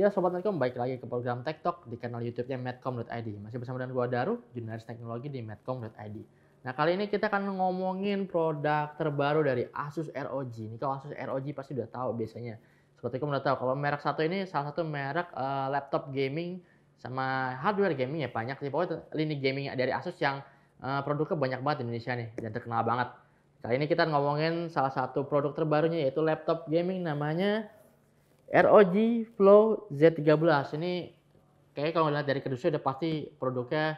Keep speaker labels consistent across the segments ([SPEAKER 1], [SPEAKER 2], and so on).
[SPEAKER 1] Ya Sobat Medcom, baik lagi ke program TikTok di channel YouTube-nya medcom.id. Masih bersama dengan gua Daru, jurnalis teknologi di medcom.id. Nah kali ini kita akan ngomongin produk terbaru dari Asus ROG. Ini kalau Asus ROG pasti udah tahu biasanya. Sobat Medcom udah tahu kalau merek satu ini salah satu merek uh, laptop gaming sama hardware gaming ya banyak sih. Pokoknya lini gaming dari Asus yang uh, produknya banyak banget di Indonesia nih dan terkenal banget. Kali ini kita ngomongin salah satu produk terbarunya yaitu laptop gaming namanya ROG Flow Z13 ini kayaknya kalau ngeliat dari kedusnya udah pasti produknya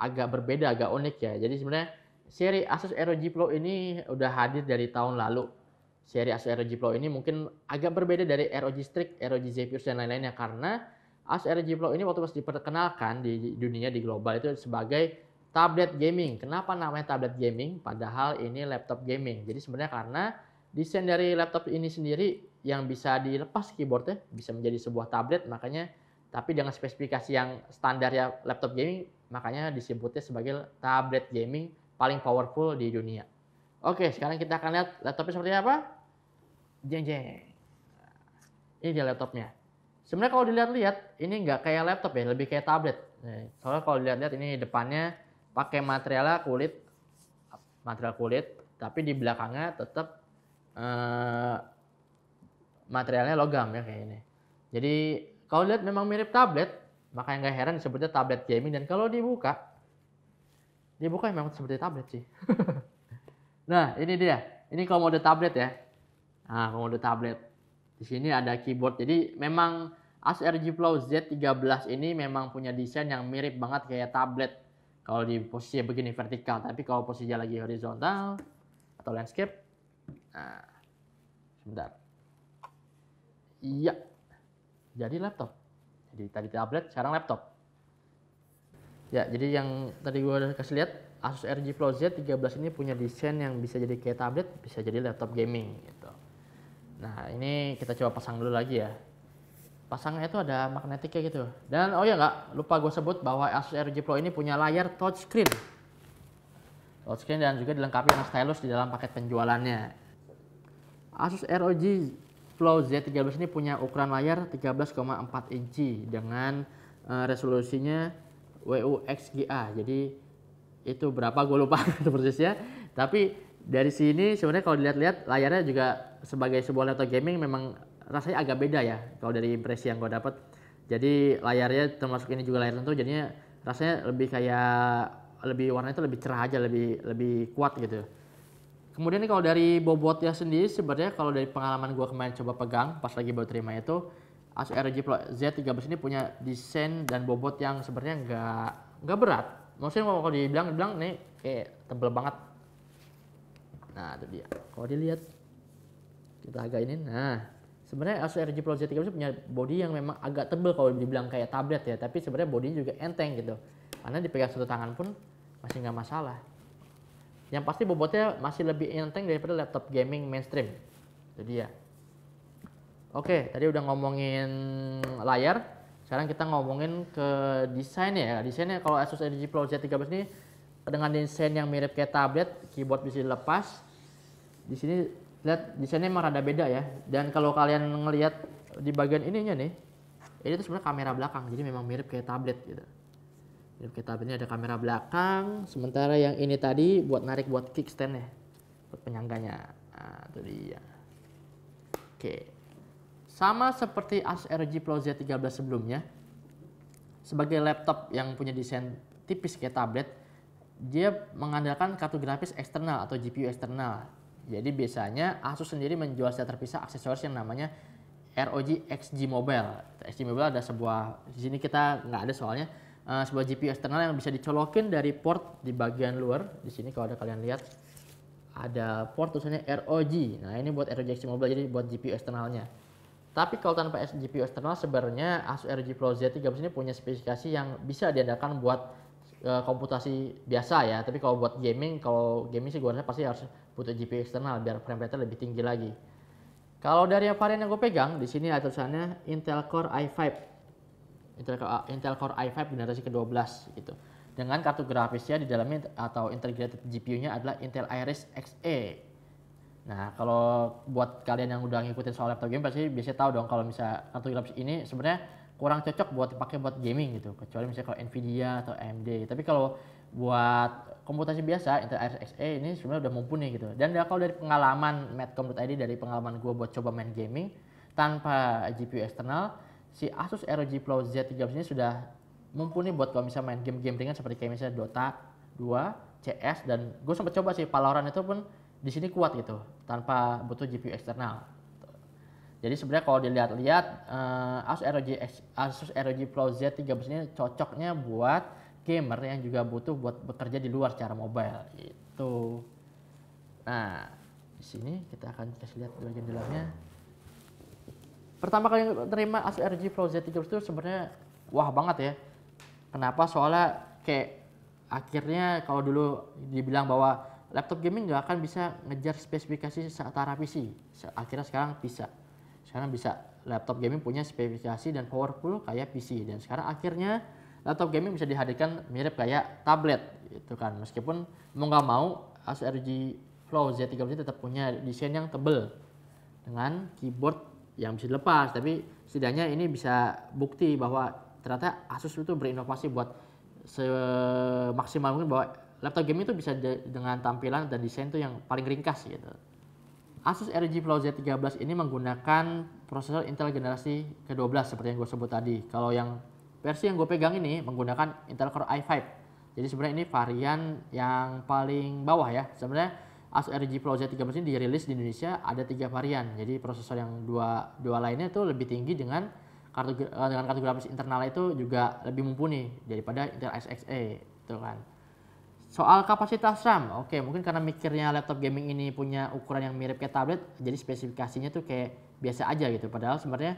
[SPEAKER 1] agak berbeda, agak unik ya. Jadi sebenarnya seri Asus ROG Flow ini udah hadir dari tahun lalu. Seri Asus ROG Flow ini mungkin agak berbeda dari ROG Strix, ROG Zephyrus dan lain-lainnya karena Asus ROG Flow ini waktu pas diperkenalkan di dunia di global itu sebagai tablet gaming. Kenapa namanya tablet gaming? Padahal ini laptop gaming. Jadi sebenarnya karena desain dari laptop ini sendiri yang bisa dilepas keyboardnya bisa menjadi sebuah tablet makanya tapi dengan spesifikasi yang standar ya laptop gaming makanya disebutnya sebagai tablet gaming paling powerful di dunia. Oke, sekarang kita akan lihat laptopnya seperti apa. Jeng jeng. Ini dia laptopnya. Sebenarnya kalau dilihat-lihat ini nggak kayak laptop ya, lebih kayak tablet. Eh, soalnya kalau dilihat-lihat ini depannya pakai materialnya kulit material kulit, tapi di belakangnya tetap eh, materialnya logam ya kayak ini. Jadi kalau lihat memang mirip tablet, maka yang nggak heran disebutnya tablet gaming dan kalau dibuka, dibuka memang seperti tablet sih. nah ini dia, ini kalau mode tablet ya. Nah kalau mode tablet, di sini ada keyboard. Jadi memang Asus RG Flow Z13 ini memang punya desain yang mirip banget kayak tablet. Kalau di posisi begini vertikal, tapi kalau posisinya lagi horizontal atau landscape, nah, sebentar. Iya. Jadi laptop. Jadi tadi tablet, sekarang laptop. Ya, jadi yang tadi gue udah kasih lihat Asus RG Flow Z13 ini punya desain yang bisa jadi kayak tablet, bisa jadi laptop gaming gitu. Nah, ini kita coba pasang dulu lagi ya. Pasangnya itu ada magnetiknya gitu. Dan oh ya nggak lupa gue sebut bahwa Asus ROG Pro ini punya layar touchscreen. Touchscreen dan juga dilengkapi dengan stylus di dalam paket penjualannya. Asus ROG Flow Z13 ini punya ukuran layar 13,4 inci dengan uh, resolusinya WUXGA. Jadi itu berapa gue lupa persisnya. Tapi dari sini sebenarnya kalau dilihat-lihat layarnya juga sebagai sebuah laptop gaming memang rasanya agak beda ya kalau dari impresi yang gue dapat. Jadi layarnya termasuk ini juga layar tentu jadinya rasanya lebih kayak lebih warnanya itu lebih cerah aja, lebih lebih kuat gitu Kemudian kalau dari bobotnya sendiri sebenarnya kalau dari pengalaman gue kemarin coba pegang pas lagi baru terima itu Asus ROG Pro Z13 ini punya desain dan bobot yang sebenarnya nggak nggak berat. Maksudnya kalau dibilang bilang nih kayak tebel banget. Nah itu dia. Kalau dilihat kita agak ini. Nah sebenarnya Asus ROG Pro Z13 punya body yang memang agak tebel kalau dibilang kayak tablet ya. Tapi sebenarnya bodinya juga enteng gitu. Karena dipegang satu tangan pun masih nggak masalah. Yang pasti bobotnya masih lebih enteng daripada laptop gaming mainstream. Itu dia. Oke, tadi udah ngomongin layar. Sekarang kita ngomongin ke desainnya ya. Desainnya kalau Asus Energy Pro Z13 ini dengan desain yang mirip kayak tablet, keyboard bisa dilepas. Di sini lihat desainnya emang rada beda ya. Dan kalau kalian ngelihat di bagian ininya nih, ini tuh sebenarnya kamera belakang jadi memang mirip kayak tablet gitu jadi kitab ini ada kamera belakang, sementara yang ini tadi buat narik buat kickstand ya, buat penyangganya. Nah, itu dia. Oke. Sama seperti ASRG Pro Z13 sebelumnya, sebagai laptop yang punya desain tipis kayak tablet, dia mengandalkan kartu grafis eksternal atau GPU eksternal. Jadi biasanya Asus sendiri menjual secara terpisah aksesoris yang namanya ROG XG Mobile. XG Mobile ada sebuah di sini kita nggak ada soalnya uh, sebuah GPU eksternal yang bisa dicolokin dari port di bagian luar. Di sini kalau ada kalian lihat ada port tulisannya ROG. Nah, ini buat ROG x Mobile jadi buat GPU eksternalnya. Tapi kalau tanpa GPU eksternal sebenarnya ASUS ROG Pro Z13 ini punya spesifikasi yang bisa diandalkan buat uh, komputasi biasa ya. Tapi kalau buat gaming, kalau gaming sih gue rasa pasti harus butuh GPU eksternal biar frame rate lebih tinggi lagi. Kalau dari varian yang gue pegang, di sini ada tulisannya Intel Core i5 Intel Core, Intel Core i5 generasi ke-12 gitu. Dengan kartu grafisnya di dalamnya atau integrated GPU-nya adalah Intel Iris Xe. Nah, kalau buat kalian yang udah ngikutin soal laptop game pasti biasanya tahu dong kalau misalnya kartu grafis ini sebenarnya kurang cocok buat dipakai buat gaming gitu, kecuali misalnya kalau Nvidia atau AMD. Tapi kalau buat komputasi biasa, Intel Iris Xe ini sebenarnya udah mumpuni gitu. Dan kalau dari pengalaman Matcom.id dari pengalaman gue buat coba main gaming, tanpa GPU eksternal si Asus ROG Flow Z13 ini sudah mumpuni buat kalau misalnya main game-game ringan seperti kayak misalnya Dota 2, CS dan gue sempat coba sih Valorant itu pun di sini kuat gitu tanpa butuh GPU eksternal. Jadi sebenarnya kalau dilihat-lihat uh, Asus ROG Asus ROG Pro Z13 ini cocoknya buat gamer yang juga butuh buat bekerja di luar secara mobile itu. Nah, di sini kita akan kasih lihat bagian dalamnya pertama kali terima Asus RG Flow z 3 itu sebenarnya wah banget ya. Kenapa? Soalnya kayak akhirnya kalau dulu dibilang bahwa laptop gaming nggak akan bisa ngejar spesifikasi setara PC. Akhirnya sekarang bisa. Sekarang bisa laptop gaming punya spesifikasi dan powerful kayak PC dan sekarang akhirnya laptop gaming bisa dihadirkan mirip kayak tablet itu kan. Meskipun mau nggak mau Asus RG Flow Z300 tetap punya desain yang tebel dengan keyboard yang bisa dilepas tapi setidaknya ini bisa bukti bahwa ternyata Asus itu berinovasi buat semaksimal mungkin bahwa laptop gaming itu bisa dengan tampilan dan desain itu yang paling ringkas gitu. Asus RG Flow Z13 ini menggunakan prosesor Intel generasi ke-12 seperti yang gue sebut tadi. Kalau yang versi yang gue pegang ini menggunakan Intel Core i5. Jadi sebenarnya ini varian yang paling bawah ya. Sebenarnya ASUS ROG Pro Z3 mesin dirilis di Indonesia ada tiga varian. Jadi prosesor yang dua dua lainnya itu lebih tinggi dengan kartu eh, dengan kartu grafis internal itu juga lebih mumpuni daripada Intel SXE itu kan. Soal kapasitas RAM, oke okay, mungkin karena mikirnya laptop gaming ini punya ukuran yang mirip kayak tablet, jadi spesifikasinya tuh kayak biasa aja gitu. Padahal sebenarnya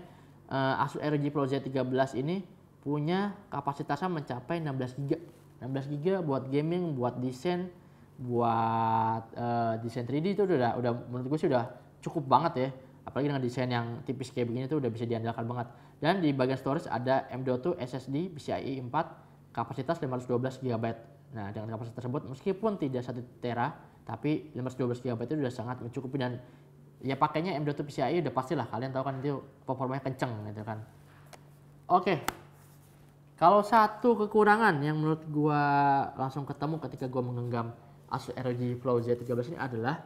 [SPEAKER 1] uh, Asus ROG Pro Z13 ini punya kapasitasnya mencapai 16 GB. 16 GB buat gaming, buat desain, buat uh, desain 3D itu udah udah menurut gue sih udah cukup banget ya apalagi dengan desain yang tipis kayak begini tuh udah bisa diandalkan banget dan di bagian storage ada M.2 SSD PCIe 4 kapasitas 512 GB nah dengan kapasitas tersebut meskipun tidak satu tera tapi 512 GB itu sudah sangat mencukupi dan ya pakainya M.2 PCIe udah pastilah kalian tahu kan itu performanya kenceng gitu kan oke kalau satu kekurangan yang menurut gua langsung ketemu ketika gua menggenggam Asus ROG Flow Z13 ini adalah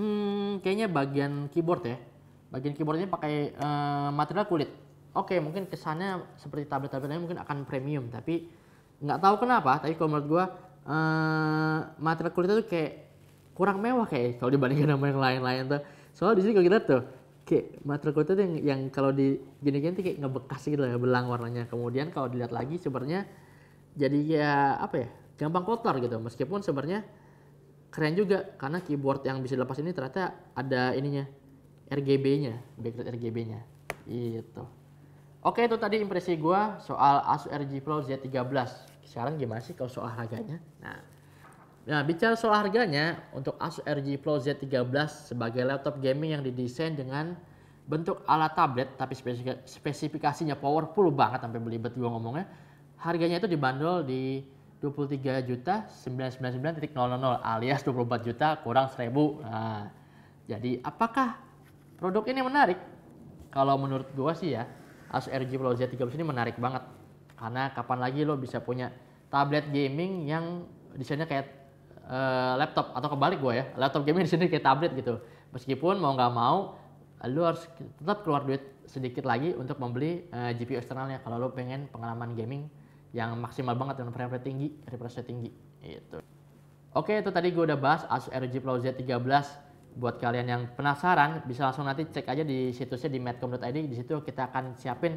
[SPEAKER 1] hmm, kayaknya bagian keyboard ya. Bagian keyboardnya pakai uh, material kulit. Oke, okay, mungkin kesannya seperti tablet-tablet lain mungkin akan premium, tapi nggak tahu kenapa. Tapi kalau menurut gue uh, material kulitnya tuh kayak kurang mewah kayak kalau dibandingkan sama yang lain-lain tuh. Soalnya di sini kalau kita tuh kayak material kulitnya tuh yang, yang kalau di gini-gini tuh kayak ngebekas gitu ya belang warnanya. Kemudian kalau dilihat lagi sebenarnya jadi ya apa ya gampang kotor gitu meskipun sebenarnya keren juga karena keyboard yang bisa dilepas ini ternyata ada ininya RGB-nya backlight RGB-nya gitu oke itu tadi impresi gue soal ASUS RG Pro Z13 sekarang gimana sih kalau soal harganya nah Nah, bicara soal harganya, untuk ASUS RG Pro Z13 sebagai laptop gaming yang didesain dengan bentuk ala tablet tapi spesifikasinya powerful banget sampai belibet gue ngomongnya. Harganya itu dibanderol di 23 juta 999.000 alias 24 juta kurang 1000. Nah, jadi apakah produk ini menarik? Kalau menurut gua sih ya, Asus ROG Pro Z13 ini menarik banget. Karena kapan lagi lo bisa punya tablet gaming yang desainnya kayak uh, laptop atau kebalik gua ya. Laptop gaming di sini kayak tablet gitu. Meskipun mau nggak mau lu harus tetap keluar duit sedikit lagi untuk membeli uh, eh, GPU eksternalnya kalau lo pengen pengalaman gaming yang maksimal banget dengan frame rate tinggi, refresh rate tinggi gitu. Oke, itu tadi gue udah bahas Asus ROG Flow Z13. Buat kalian yang penasaran, bisa langsung nanti cek aja di situsnya di medcom.id. Di situ kita akan siapin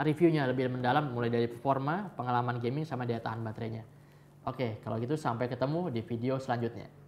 [SPEAKER 1] reviewnya lebih mendalam, mulai dari performa, pengalaman gaming, sama daya tahan baterainya. Oke, kalau gitu sampai ketemu di video selanjutnya.